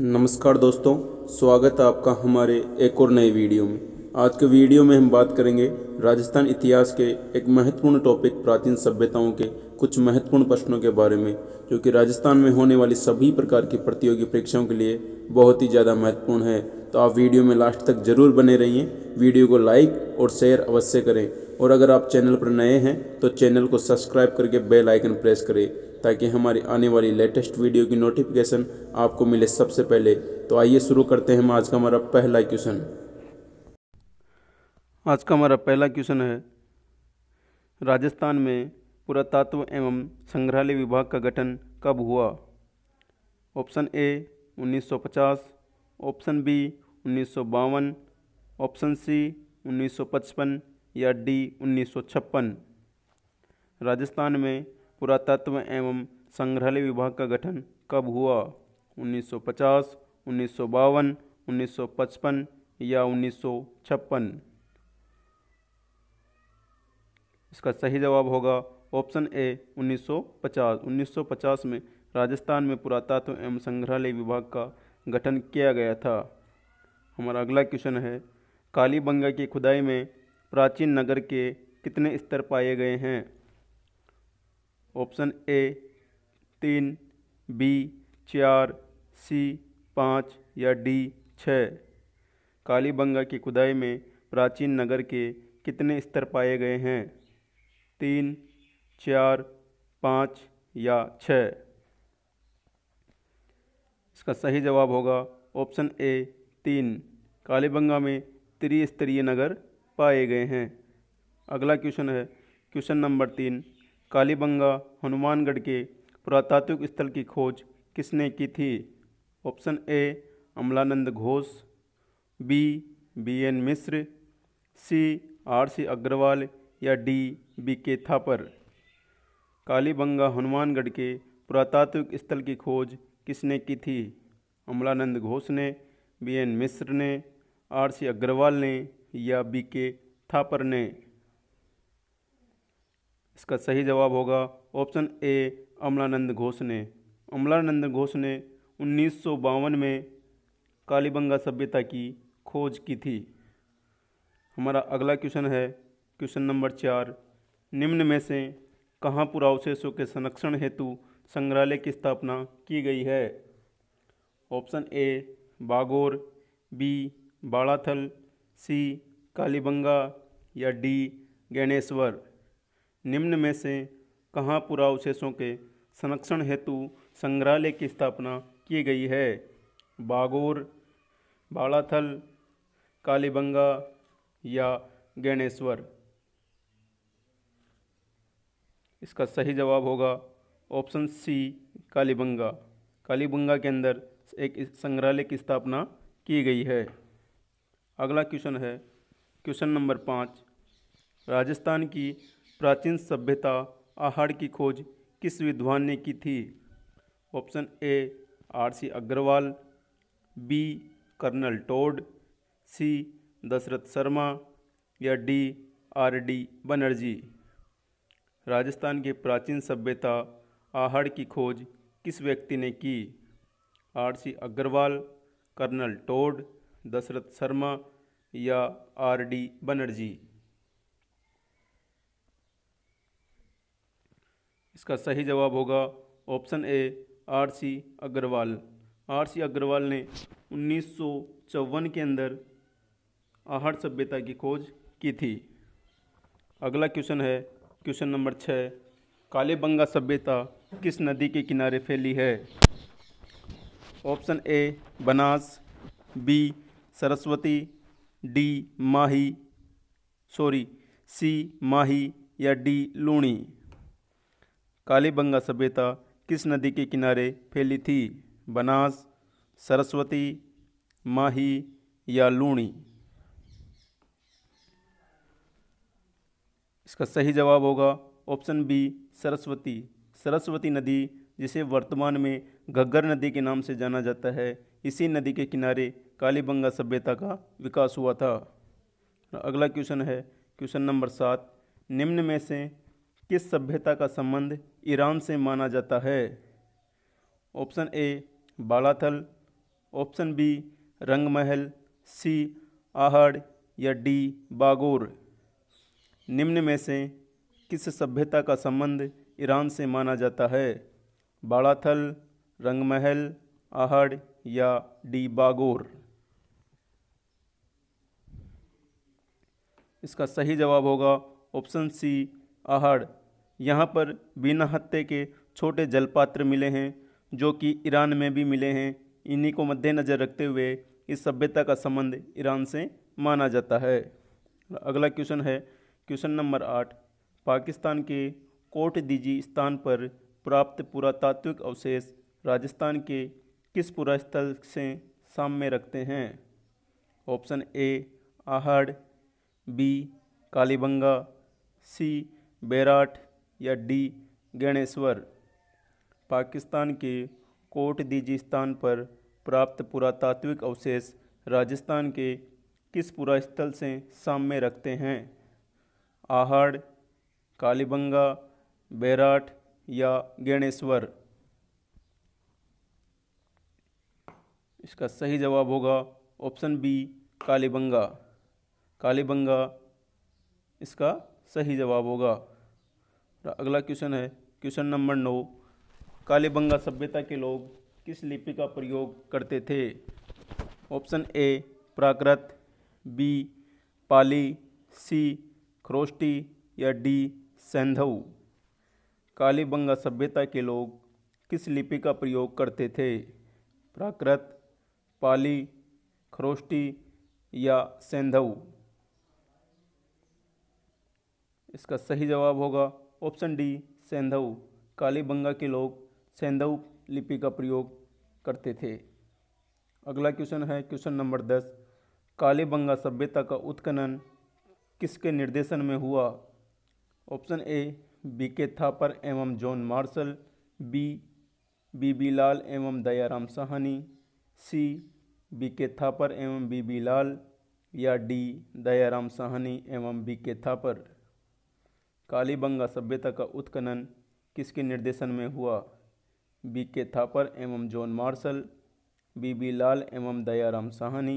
नमस्कार दोस्तों स्वागत है आपका हमारे एक और नए वीडियो में आज के वीडियो में हम बात करेंगे राजस्थान इतिहास के एक महत्वपूर्ण टॉपिक प्राचीन सभ्यताओं के कुछ महत्वपूर्ण प्रश्नों के बारे में जो कि राजस्थान में होने वाली सभी प्रकार की प्रतियोगी परीक्षाओं के लिए बहुत ही ज़्यादा महत्वपूर्ण है तो आप वीडियो में लास्ट तक ज़रूर बने रहिए वीडियो को लाइक और शेयर अवश्य करें और अगर आप चैनल पर नए हैं तो चैनल को सब्सक्राइब करके बेल आइकन प्रेस करें ताकि हमारी आने वाली लेटेस्ट वीडियो की नोटिफिकेशन आपको मिले सबसे पहले तो आइए शुरू करते हैं आज का हमारा पहला क्वेश्चन आज का हमारा पहला क्वेश्चन है राजस्थान में पुरातत्व एवं संग्रहालय विभाग का गठन कब हुआ ऑप्शन ए 1950 ऑप्शन बी उन्नीस ऑप्शन सी 1955 या डी 1956 राजस्थान में पुरातत्व एवं संग्रहालय विभाग का गठन कब हुआ 1950, उन्नीस सौ 1955 या उन्नीस इसका सही जवाब होगा ऑप्शन ए 1950 1950 में राजस्थान में पुरातत्व एवं संग्रहालय विभाग का गठन किया गया था हमारा अगला क्वेश्चन है कालीबंगा की खुदाई में प्राचीन नगर के कितने स्तर पाए गए हैं ऑप्शन ए तीन बी चार सी पाँच या डी छः कालीबंगा की खुदाई में प्राचीन नगर के कितने स्तर पाए गए हैं तीन चार पाँच या छ इसका सही जवाब होगा ऑप्शन ए तीन कालीबंगा में त्रिस्तरीय नगर पाए गए हैं अगला क्वेश्चन है क्वेश्चन नंबर तीन कालीबंगा हनुमानगढ़ के पुरातात्विक स्थल की खोज किसने की थी option A Amalananda Ghosh B B N Mishra C R C Agrawal या D B K Thapar Kalibangan Hanumangarh के पुरातात्विक स्थल की खोज किसने की थी अमलानंद घोष ने बी एन मिश्र ने आर सी अग्रवाल ने या बी के थापर ने इसका सही जवाब होगा ऑप्शन ए अमलानंद घोष ने अमलानंद घोष ने उन्नीस में कालीबंगा सभ्यता की खोज की थी हमारा अगला क्वेश्चन है क्वेश्चन नंबर चार निम्न में से कहाँ पुरावशेषों के संरक्षण हेतु संग्रहालय की स्थापना की गई है option A Bagor B Balathal C Kalibangan या डी गणेश्वर निम्न में से कहाँ पुरावशेषों के संरक्षण हेतु संग्रहालय की स्थापना की गई है बागोर बाड़ाथल कालीबंगा या गणेश्वर इसका सही जवाब होगा ऑप्शन सी कालीबंगा कालीबंगा के अंदर एक संग्रहालय की स्थापना की गई है अगला क्वेश्चन है क्वेश्चन नंबर पाँच राजस्थान की प्राचीन सभ्यता आहार की खोज किस विद्वान ने की थी option A R C Agrawal B colonel Tod C Dasharath Sharma या D R D Banerjee Rajasthan के प्राचीन सभ्यता आहड़ की खोज किस व्यक्ति ने की R C Agrawal colonel Tod Dasharath Sharma या आर डी बनर्जी इसका सही जवाब होगा option A R C Agrawal R C Agrawal ने उन्नीस के अंदर आहार सभ्यता की खोज की थी अगला क्वेश्चन है क्वेश्चन नंबर छः कालेबंगा सभ्यता किस नदी के किनारे फैली है option A Banas B Saraswati D Mahi sorry C Mahi या डी लूणी कालीबंगा सभ्यता किस नदी के किनारे फैली थी बनास सरस्वती माही या लूणी इसका सही जवाब होगा ऑप्शन बी सरस्वती सरस्वती नदी जिसे वर्तमान में घग्गर नदी के नाम से जाना जाता है इसी नदी के किनारे कालीबंगा सभ्यता का विकास हुआ था अगला क्वेश्चन है क्वेश्चन नंबर सात निम्न में से किस सभ्यता का संबंध ईरान से माना जाता है option A Balathal option B Rangmahal C Ahar या डी बागोर निम्न में से किस सभ्यता का संबंध ईरान से माना जाता है बाड़ाथल रंगमहल आहड़ या डी बागोर इसका सही जवाब होगा ऑप्शन सी आहड़ यहाँ पर बिना हत्ते के छोटे जलपात्र मिले हैं जो कि ईरान में भी मिले हैं इन्हीं को मद्देनज़र रखते हुए इस सभ्यता का संबंध ईरान से माना जाता है अगला क्वेश्चन है क्वेश्चन नंबर आठ पाकिस्तान के कोट दीजी स्थान पर प्राप्त पुरातात्विक अवशेष राजस्थान के किस पुरास्थल से सामने रखते हैं option A Ahar B Kalibangan C Bairat या डी गणेश्वर पाकिस्तान के कोट दीजी स्थान पर प्राप्त पुरातात्विक अवशेष राजस्थान के किस पुरास्थल से साम्य रखते हैं आहड़ कालीबंगा बैराट या गणेश्वर इसका सही जवाब होगा ऑप्शन बी कालीबंगा कालीबंगा इसका सही जवाब होगा अगला क्वेश्चन है क्वेश्चन नंबर नौ कालीबंगा सभ्यता के लोग किस लिपि का प्रयोग करते थे ऑप्शन ए प्राकृत बी पाली सी खरोष्टी या डी सेंधव कालीबंगा सभ्यता के लोग किस लिपि का प्रयोग करते थे प्राकृत पाली खरोष्टी या सेंधव इसका सही जवाब होगा ऑप्शन डी सेंधव कालीबंगा के लोग सेंधव लिपि का प्रयोग करते थे अगला क्वेश्चन है क्वेश्चन नंबर दस कालीबंगा सभ्यता का उत्खनन किसके निर्देशन में हुआ option A B K Thapar एवं John Marshall B B B Lal एवं Dayaram Sahni C B K Thapar एवं बी बी लाल या डी दयाराम साहनी एवं बी के थापर कालीबंगा सभ्यता का उत्खनन किसके निर्देशन में हुआ बी के थापर एवं John Marshall B B Lal एवं दयाराम साहनी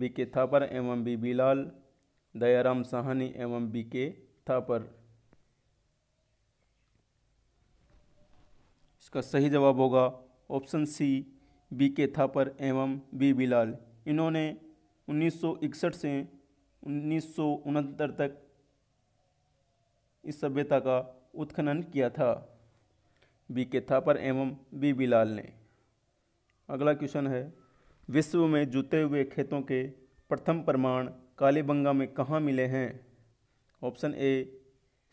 बी के थापर एवं बी बी लाल दयाराम साहनी एवं बी के थापर इसका सही जवाब होगा option C B K Thapar एवं बी बी लाल इन्होंने 1961 से उन्नीस तक इस सभ्यता का उत्खनन किया था बी के थापर एवं बी बिलाल ने अगला क्वेश्चन है विश्व में जुते हुए खेतों के प्रथम प्रमाण कालीबंगा में कहाँ मिले हैं ऑप्शन ए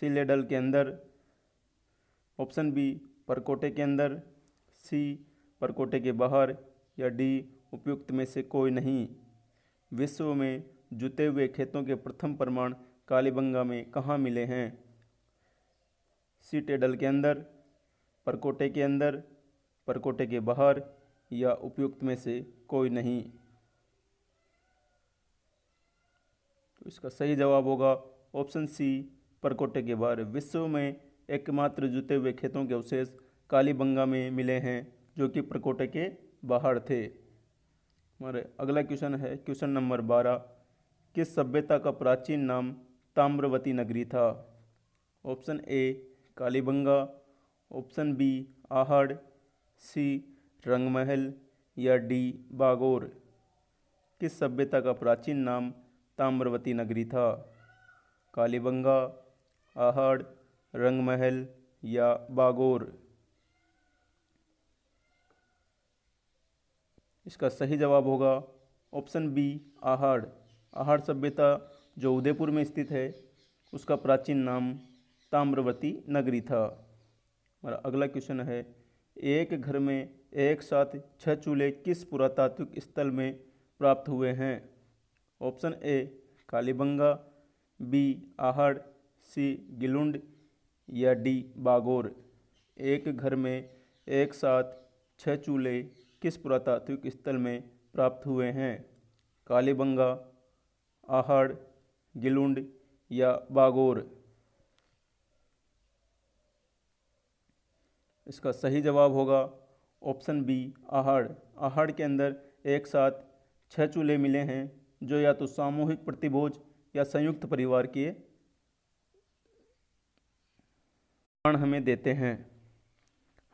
सिलेडल के अंदर ऑप्शन बी परकोटे के अंदर सी परकोटे के बाहर या डी उपयुक्त में से कोई नहीं विश्व में जुते हुए खेतों के प्रथम प्रमाण कालीबंगा में कहाँ मिले हैं सी टेडल के अंदर परकोटे के अंदर परकोटे के बाहर या उपयुक्त में से कोई नहीं तो इसका सही जवाब होगा ऑप्शन सी परकोटे के बाहर विश्व में एकमात्र जुते हुए खेतों के अवशेष कालीबंगा में मिले हैं जो कि परकोटे के बाहर थे हमारे अगला क्वेश्चन है क्वेश्चन नंबर बारह किस सभ्यता का प्राचीन नाम ताम्रवती नगरी था option A Kalibangan option B Ahar C Rangmahal या डी बागोर किस सभ्यता का प्राचीन नाम ताम्रवती नगरी था कालीबंगा आहड़ रंगमहल या बागोर इसका सही जवाब होगा ऑप्शन बी आहड़ आहड़ सभ्यता जो उदयपुर में स्थित है उसका प्राचीन नाम ताम्रवती नगरी था हमारा अगला क्वेश्चन है एक घर में एक साथ छह चूल्हे किस पुरातात्विक स्थल में प्राप्त हुए हैं option A Kalibangan B Ahar C Gilund या डी बागोर एक घर में एक साथ छह चूल्हे किस पुरातात्विक स्थल में प्राप्त हुए हैं कालीबंगा आहड़ गिलुंड या बागोर इसका सही जवाब होगा ऑप्शन बी आहड़ आहड़ के अंदर एक साथ छः चूल्हे मिले हैं जो या तो सामूहिक प्रतिभोज या संयुक्त परिवार के प्रमाण हमें देते हैं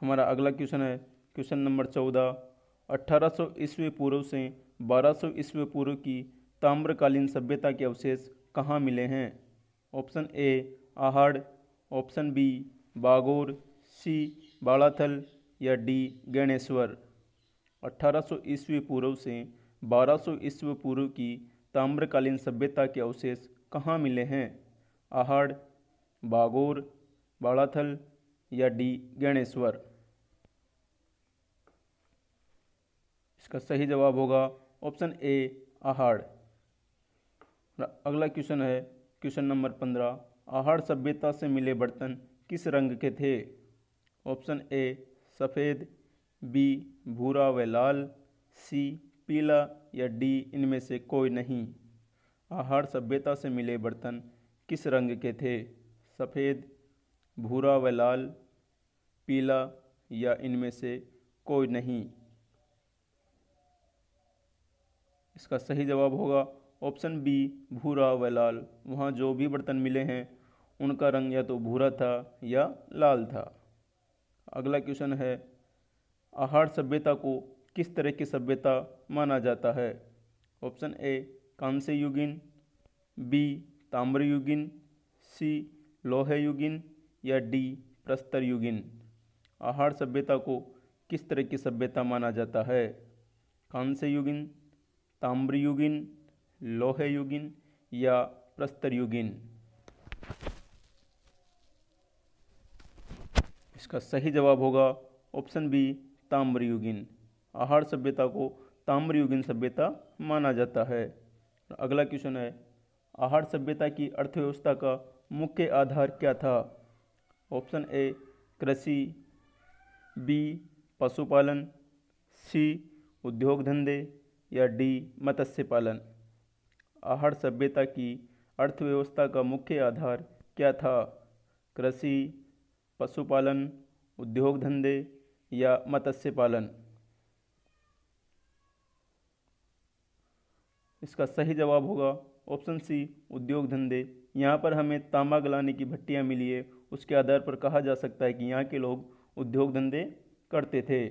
हमारा अगला क्वेश्चन है क्वेश्चन नंबर चौदह अट्ठारह सौ ईस्वी पूर्व से बारह सौ ईस्वी पूर्व की ताम्रकालीन सभ्यता के अवशेष कहाँ मिले हैं option A Ahar option B Bagor C Balathal या डी गणेश्वर 1800 ईस्वी पूर्व से 1200 ईस्वी पूर्व की ताम्रकालीन सभ्यता के अवशेष कहाँ मिले हैं आहाड़ बागोर बाड़ाथल या डी गणेश्वर इसका सही जवाब होगा ऑप्शन ए आहाड़ अगला क्वेश्चन है क्वेश्चन नंबर पंद्रह आहड़ सभ्यता से मिले बर्तन किस रंग के थे ऑप्शन ए सफ़ेद बी भूरा व लाल सी पीला या डी इनमें से कोई नहीं आहार सभ्यता से मिले बर्तन किस रंग के थे सफ़ेद भूरा व लाल पीला या इनमें से कोई नहीं इसका सही जवाब होगा ऑप्शन बी भूरा व लाल वहाँ जो भी बर्तन मिले हैं उनका रंग या तो भूरा था या लाल था अगला क्वेश्चन है आहार सभ्यता को किस तरह की सभ्यता माना जाता है ऑप्शन ए कांस्य युगिन बी ताम्र युगिन सी लोहे युगिन या डी प्रस्तर युगिन आहार सभ्यता को किस तरह की सभ्यता माना जाता है कांस्य युगिन ताम्र युगिन लोहे युगिन या प्रस्तर युगिन इसका सही जवाब होगा ऑप्शन बी ताम्रयुगिन आहार सभ्यता को ताम्रयुगिन सभ्यता माना जाता है अगला क्वेश्चन है आहार सभ्यता की अर्थव्यवस्था का मुख्य आधार क्या था ऑप्शन ए कृषि बी पशुपालन सी उद्योग धंधे या डी मत्स्य पालन आहार सभ्यता की अर्थव्यवस्था का मुख्य आधार क्या था कृषि पशुपालन उद्योग धंधे या मत्स्य पालन इसका सही जवाब होगा ऑप्शन सी उद्योग धंधे यहाँ पर हमें तांबा गलाने की भट्टियाँ मिली है उसके आधार पर कहा जा सकता है कि यहाँ के लोग उद्योग धंधे करते थे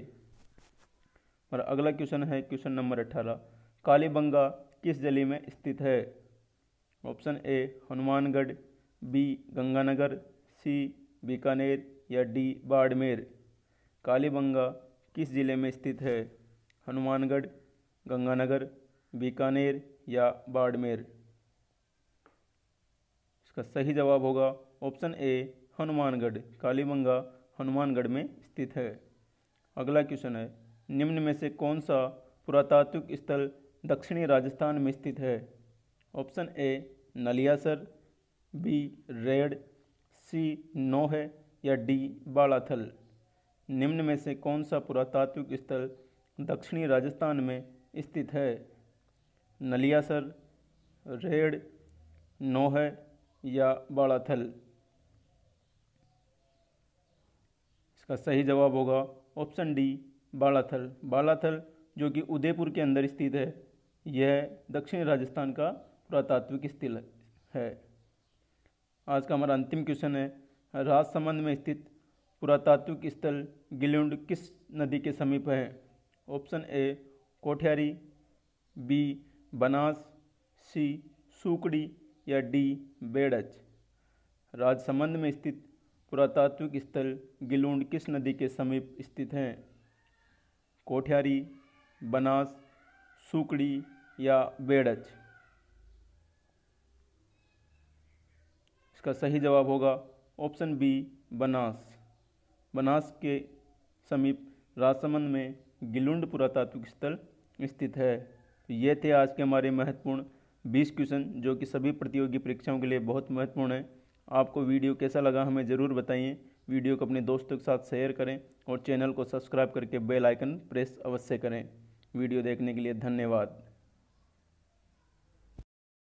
और अगला क्वेश्चन है क्वेश्चन नंबर अट्ठारह कालीबंगा किस जिले में स्थित है option A Hanumangarh B Ganganagar C Bikaner या डी बाड़मेर कालीबंगा किस ज़िले में स्थित है हनुमानगढ़ गंगानगर बीकानेर या बाड़मेर इसका सही जवाब होगा ऑप्शन ए हनुमानगढ़ कालीबंगा हनुमानगढ़ में स्थित है अगला क्वेश्चन है निम्न में से कौन सा पुरातात्विक स्थल दक्षिणी राजस्थान में स्थित है option A Naliasar B Rairh C नौ है या डी बालाथल निम्न में से कौन सा पुरातात्विक स्थल दक्षिणी राजस्थान में स्थित है नलियासर रेड है या बालाथल इसका सही जवाब होगा ऑप्शन डी बालाथल बालाथल जो कि उदयपुर के अंदर स्थित है यह दक्षिण राजस्थान का पुरातात्विक स्थल है आज का हमारा अंतिम क्वेश्चन है राजसमंद में स्थित पुरातात्विक स्थल गिलुंड किस नदी के समीप है option A Kothiyari B Banas C Sukri या डी बेड़च राजसमंद में स्थित पुरातात्विक स्थल गिलुंड किस नदी के समीप स्थित हैं कोठियारी बनास सूकड़ी या बेड़च इसका सही जवाब होगा ऑप्शन बी बनास बनास के समीप राजसमंद में गिलुंड पुरातात्विक स्थल स्थित है तो ये थे आज के हमारे महत्वपूर्ण बीस क्वेश्चन जो कि सभी प्रतियोगी परीक्षाओं के लिए बहुत महत्वपूर्ण है आपको वीडियो कैसा लगा हमें ज़रूर बताइए वीडियो को अपने दोस्तों के साथ शेयर करें और चैनल को सब्सक्राइब करके बेल आइकन प्रेस अवश्य करें वीडियो देखने के लिए धन्यवाद